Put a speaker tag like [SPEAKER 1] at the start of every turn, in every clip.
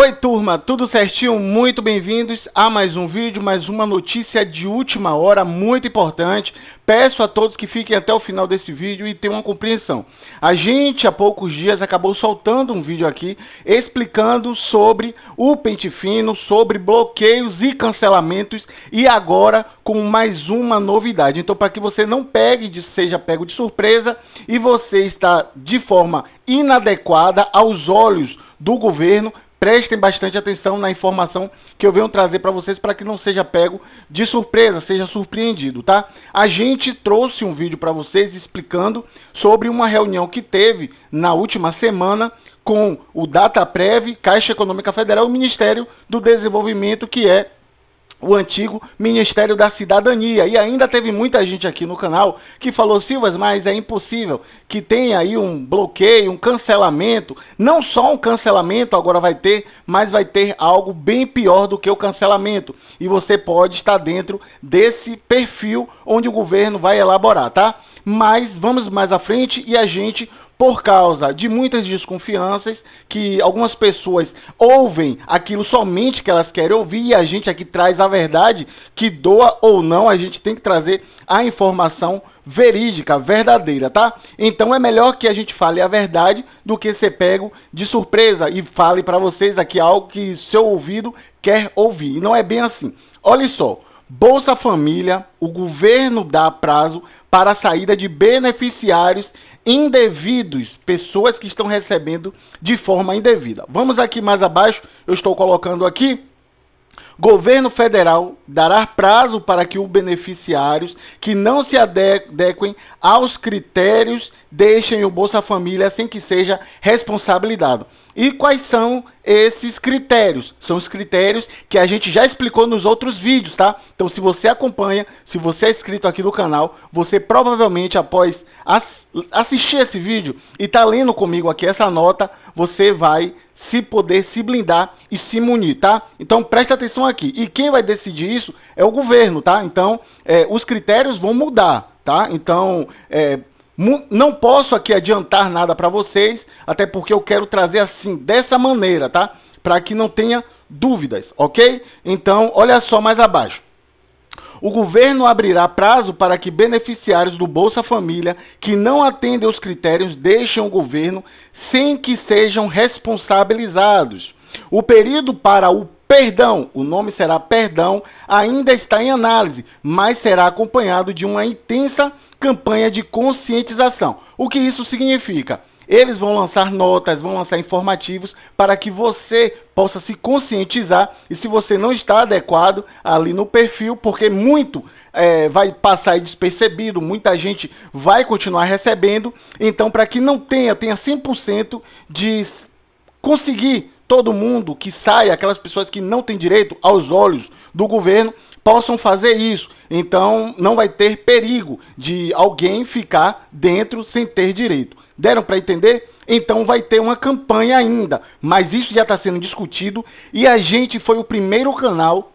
[SPEAKER 1] Oi, turma, tudo certinho? Muito bem-vindos a mais um vídeo, mais uma notícia de última hora, muito importante. Peço a todos que fiquem até o final desse vídeo e tenham uma compreensão. A gente, há poucos dias, acabou soltando um vídeo aqui explicando sobre o pente fino, sobre bloqueios e cancelamentos e agora com mais uma novidade. Então, para que você não pegue, seja pego de surpresa e você está de forma inadequada aos olhos do governo, prestem bastante atenção na informação que eu venho trazer para vocês para que não seja pego de surpresa, seja surpreendido, tá? A gente trouxe um vídeo para vocês explicando sobre uma reunião que teve na última semana com o Dataprev, Caixa Econômica Federal e o Ministério do Desenvolvimento, que é o antigo Ministério da Cidadania. E ainda teve muita gente aqui no canal que falou, Silvas, mas é impossível que tenha aí um bloqueio, um cancelamento. Não só um cancelamento agora vai ter, mas vai ter algo bem pior do que o cancelamento. E você pode estar dentro desse perfil onde o governo vai elaborar, tá? Mas vamos mais à frente e a gente por causa de muitas desconfianças, que algumas pessoas ouvem aquilo somente que elas querem ouvir e a gente aqui traz a verdade, que doa ou não, a gente tem que trazer a informação verídica, verdadeira, tá? Então é melhor que a gente fale a verdade do que ser pego de surpresa e fale para vocês aqui algo que seu ouvido quer ouvir. E não é bem assim. Olha só, Bolsa Família, o governo dá prazo para a saída de beneficiários indevidos, pessoas que estão recebendo de forma indevida. Vamos aqui mais abaixo, eu estou colocando aqui Governo federal dará prazo para que os beneficiários que não se adequem aos critérios deixem o Bolsa Família sem que seja responsabilizado. E quais são esses critérios? São os critérios que a gente já explicou nos outros vídeos, tá? Então, se você acompanha, se você é inscrito aqui no canal, você provavelmente após assistir esse vídeo e tá lendo comigo aqui essa nota, você vai se poder se blindar e se munir, tá? Então, presta atenção aqui. E quem vai decidir isso é o governo, tá? Então, é, os critérios vão mudar, tá? Então, é, não posso aqui adiantar nada para vocês, até porque eu quero trazer assim, dessa maneira, tá? Para que não tenha dúvidas, ok? Então, olha só mais abaixo. O governo abrirá prazo para que beneficiários do Bolsa Família que não atendem os critérios deixem o governo sem que sejam responsabilizados. O período para o Perdão, o nome será Perdão, ainda está em análise, mas será acompanhado de uma intensa campanha de conscientização. O que isso significa? Eles vão lançar notas, vão lançar informativos para que você possa se conscientizar e se você não está adequado ali no perfil, porque muito é, vai passar despercebido, muita gente vai continuar recebendo. Então, para que não tenha, tenha 100% de conseguir todo mundo que sai, aquelas pessoas que não têm direito aos olhos do governo, possam fazer isso. Então não vai ter perigo de alguém ficar dentro sem ter direito. Deram para entender? Então vai ter uma campanha ainda, mas isso já está sendo discutido e a gente foi o primeiro canal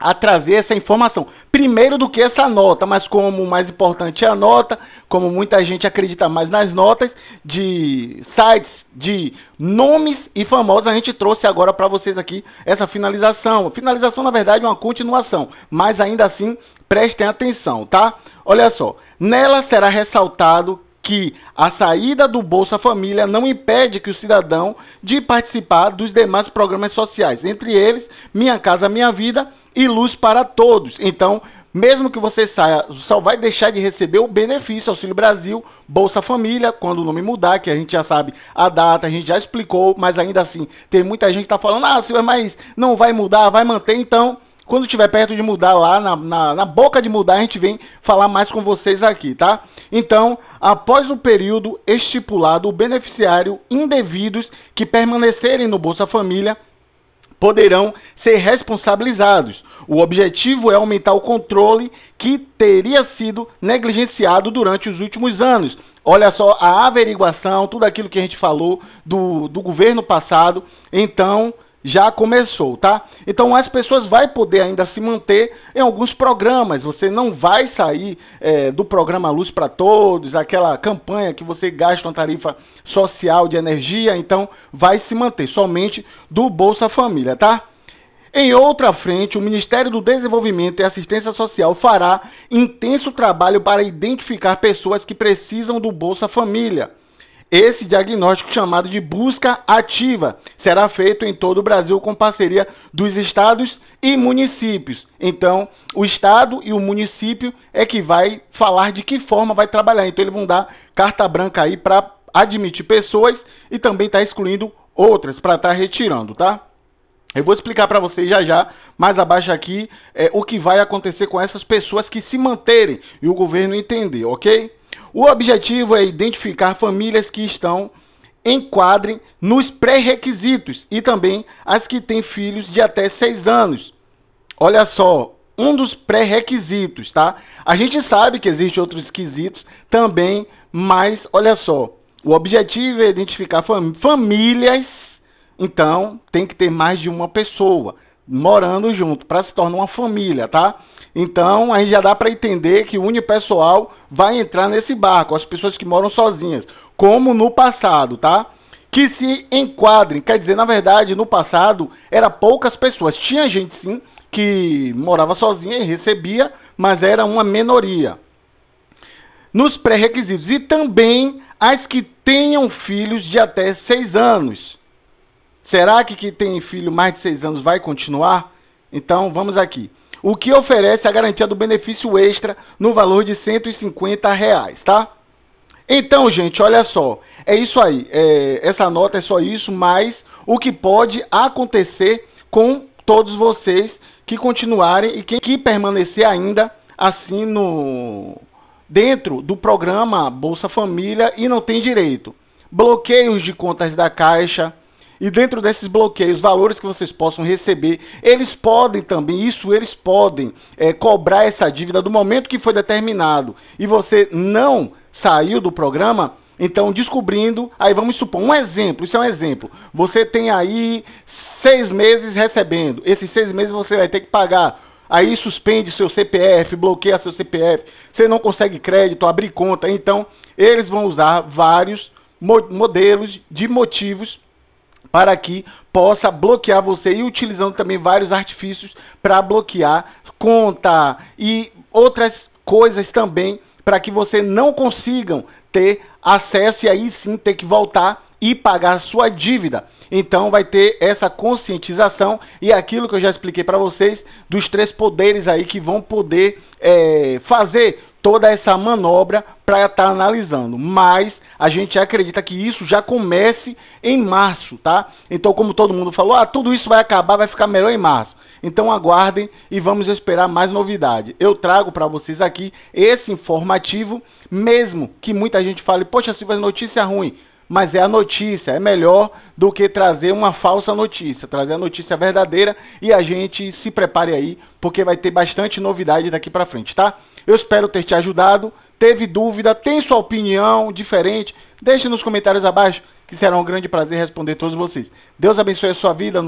[SPEAKER 1] a trazer essa informação. Primeiro do que essa nota, mas como mais importante é a nota, como muita gente acredita mais nas notas de sites, de nomes e famosos, a gente trouxe agora para vocês aqui essa finalização. Finalização, na verdade, é uma continuação, mas ainda assim prestem atenção, tá? Olha só, nela será ressaltado que a saída do Bolsa Família não impede que o cidadão de participar dos demais programas sociais, entre eles Minha Casa Minha Vida e Luz para Todos. Então, mesmo que você saia, só vai deixar de receber o benefício Auxílio Brasil, Bolsa Família, quando o nome mudar, que a gente já sabe a data, a gente já explicou, mas ainda assim tem muita gente que está falando, ah, Silvio, mas não vai mudar, vai manter, então quando estiver perto de mudar lá, na, na, na, boca de mudar, a gente vem falar mais com vocês aqui, tá? Então, após o período estipulado, o beneficiário indevidos que permanecerem no Bolsa Família poderão ser responsabilizados. O objetivo é aumentar o controle que teria sido negligenciado durante os últimos anos. Olha só a averiguação, tudo aquilo que a gente falou do, do governo passado. Então, já começou, tá? Então as pessoas vão poder ainda se manter em alguns programas. Você não vai sair é, do programa Luz para Todos, aquela campanha que você gasta uma tarifa social de energia, então vai se manter somente do Bolsa Família, tá? Em outra frente, o Ministério do Desenvolvimento e Assistência Social fará intenso trabalho para identificar pessoas que precisam do Bolsa Família esse diagnóstico, chamado de busca ativa, será feito em todo o Brasil com parceria dos estados e municípios. Então, o estado e o município é que vai falar de que forma vai trabalhar. Então, eles vão dar carta branca aí para admitir pessoas e também estar tá excluindo outras para estar tá retirando, tá? Eu vou explicar para vocês já já, mais abaixo aqui, é, o que vai acontecer com essas pessoas que se manterem e o governo entender, ok? O objetivo é identificar famílias que estão enquadrem nos pré-requisitos e também as que têm filhos de até 6 anos. Olha só, um dos pré-requisitos, tá? A gente sabe que existem outros quesitos também, mas olha só, o objetivo é identificar fam famílias, então tem que ter mais de uma pessoa morando junto, para se tornar uma família, tá? Então, a gente já dá para entender que o unipessoal vai entrar nesse barco, as pessoas que moram sozinhas, como no passado, tá? Que se enquadrem, quer dizer, na verdade, no passado era poucas pessoas, tinha gente sim que morava sozinha e recebia, mas era uma minoria. Nos pré-requisitos e também as que tenham filhos de até seis anos Será que quem tem filho mais de 6 anos vai continuar? Então vamos aqui. O que oferece a garantia do benefício extra no valor de 150 reais, tá? Então, gente, olha só. É isso aí. É, essa nota é só isso, mas o que pode acontecer com todos vocês que continuarem e quem que permanecer ainda assim no dentro do programa Bolsa Família e não tem direito. Bloqueios de contas da Caixa, e dentro desses bloqueios, valores que vocês possam receber, eles podem também, isso eles podem é, cobrar essa dívida do momento que foi determinado e você não saiu do programa. Então, descobrindo, aí vamos supor, um exemplo, isso é um exemplo. Você tem aí seis meses recebendo. Esses seis meses você vai ter que pagar aí suspende seu CPF, bloqueia seu CPF, você não consegue crédito, abrir conta. Então, eles vão usar vários modelos de motivos para que possa bloquear você e utilizando também vários artifícios para bloquear conta e outras coisas também para que você não consigam ter acesso e aí sim ter que voltar e pagar a sua dívida. Então vai ter essa conscientização e aquilo que eu já expliquei para vocês dos três poderes aí que vão poder é, fazer toda essa manobra para estar tá analisando. Mas a gente acredita que isso já comece em março, tá? Então, como todo mundo falou, ah, tudo isso vai acabar, vai ficar melhor em março. Então aguardem e vamos esperar mais novidade. Eu trago para vocês aqui esse informativo, mesmo que muita gente fale, poxa, Silva, é notícia ruim. Mas é a notícia, é melhor do que trazer uma falsa notícia, trazer a notícia verdadeira e a gente se prepare aí, porque vai ter bastante novidade daqui para frente, tá? Eu espero ter te ajudado. Teve dúvida? Tem sua opinião diferente? Deixe nos comentários abaixo, que será um grande prazer responder todos vocês. Deus abençoe a sua vida.